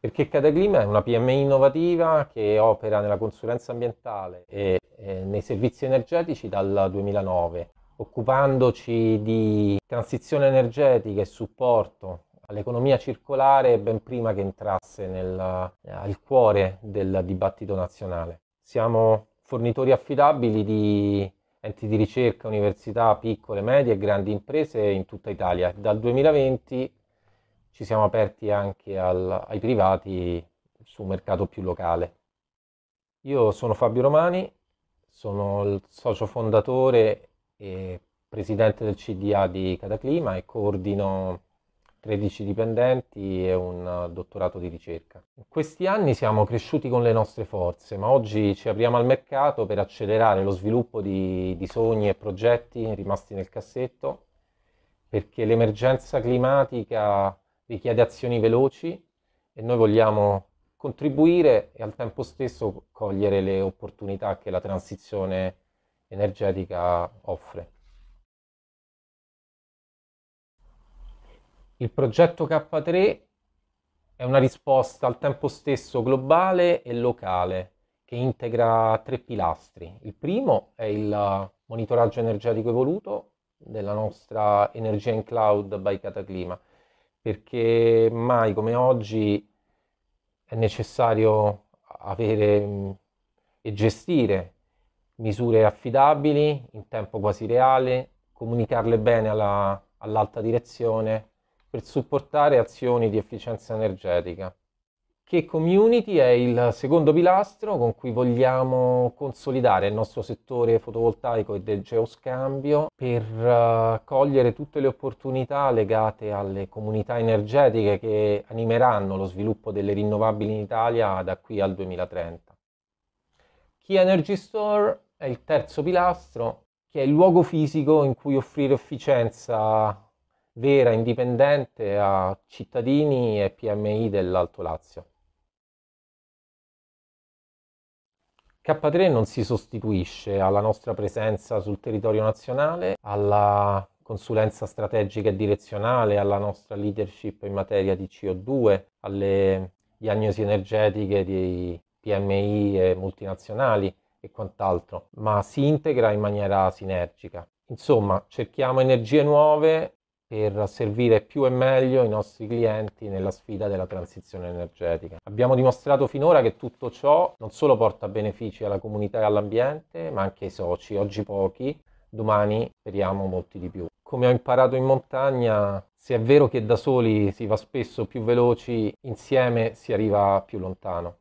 perché Cataclima è una PMI innovativa che opera nella consulenza ambientale e, nei servizi energetici dal 2009, occupandoci di transizione energetica e supporto all'economia circolare ben prima che entrasse nel, al cuore del dibattito nazionale. Siamo fornitori affidabili di enti di ricerca, università, piccole, medie e grandi imprese in tutta Italia. Dal 2020 ci siamo aperti anche al, ai privati su un mercato più locale. Io sono Fabio Romani, sono il socio fondatore e presidente del CDA di Cataclima e coordino 13 dipendenti e un dottorato di ricerca. In questi anni siamo cresciuti con le nostre forze, ma oggi ci apriamo al mercato per accelerare lo sviluppo di, di sogni e progetti rimasti nel cassetto, perché l'emergenza climatica richiede azioni veloci e noi vogliamo contribuire e al tempo stesso cogliere le opportunità che la transizione energetica offre. Il progetto K3 è una risposta al tempo stesso globale e locale che integra tre pilastri. Il primo è il monitoraggio energetico evoluto della nostra energia in cloud by Cataclima perché mai come oggi è necessario avere e gestire misure affidabili in tempo quasi reale, comunicarle bene alla, all'alta direzione per supportare azioni di efficienza energetica che community è il secondo pilastro con cui vogliamo consolidare il nostro settore fotovoltaico e del geoscambio per uh, cogliere tutte le opportunità legate alle comunità energetiche che animeranno lo sviluppo delle rinnovabili in Italia da qui al 2030. Key Energy Store è il terzo pilastro che è il luogo fisico in cui offrire efficienza vera, indipendente a cittadini e PMI dell'Alto Lazio. K3 non si sostituisce alla nostra presenza sul territorio nazionale, alla consulenza strategica e direzionale, alla nostra leadership in materia di CO2, alle diagnosi energetiche di PMI e multinazionali e quant'altro, ma si integra in maniera sinergica. Insomma, cerchiamo energie nuove per servire più e meglio i nostri clienti nella sfida della transizione energetica. Abbiamo dimostrato finora che tutto ciò non solo porta benefici alla comunità e all'ambiente, ma anche ai soci, oggi pochi, domani speriamo molti di più. Come ho imparato in montagna, se è vero che da soli si va spesso più veloci, insieme si arriva più lontano.